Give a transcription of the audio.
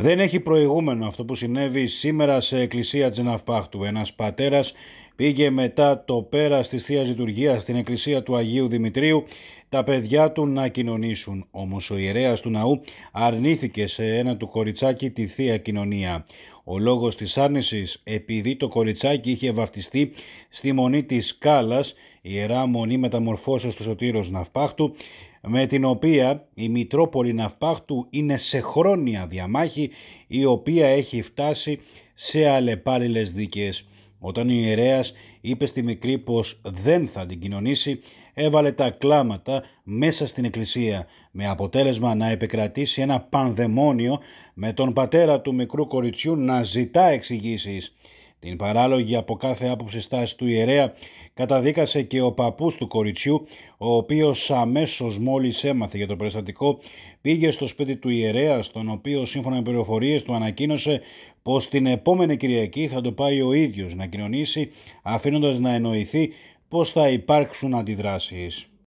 Δεν έχει προηγούμενο αυτό που συνέβη σήμερα σε εκκλησία Ναυπάχτου. Ένας πατέρας πήγε μετά το πέρας της θείας Λειτουργίας στην εκκλησία του Αγίου Δημητρίου τα παιδιά του να κοινωνήσουν. Όμως ο ιερέας του ναού αρνήθηκε σε ένα του κοριτσάκι τη θεία κοινωνία. Ο λόγος της άρνησης επειδή το κοριτσάκι είχε βαφτιστεί στη μονή της Κάλας Ιερά Μονή Μεταμορφώσεως του Σωτήρος Ναυπάχτου, με την οποία η Μητρόπολη Ναυπάχτου είναι σε χρόνια διαμάχη, η οποία έχει φτάσει σε αλλεπάλληλες δίκες. Όταν ο ιερέας είπε στη μικρή πως δεν θα την κοινωνήσει, έβαλε τα κλάματα μέσα στην εκκλησία, με αποτέλεσμα να επικρατήσει ένα πανδαιμόνιο με τον πατέρα του μικρού κοριτσιού να ζητά εξηγήσεις. Την παράλογη από κάθε άποψη στάση του ιερέα καταδίκασε και ο παππούς του κοριτσιού, ο οποίος αμέσως μόλις έμαθε για το περιστατικό, πήγε στο σπίτι του ιερέα, στον οποίο σύμφωνα με πληροφορίες του ανακοίνωσε πως την επόμενη Κυριακή θα το πάει ο ίδιος να κοινωνήσει, αφήνοντας να εννοηθεί πως θα υπάρξουν αντιδράσεις.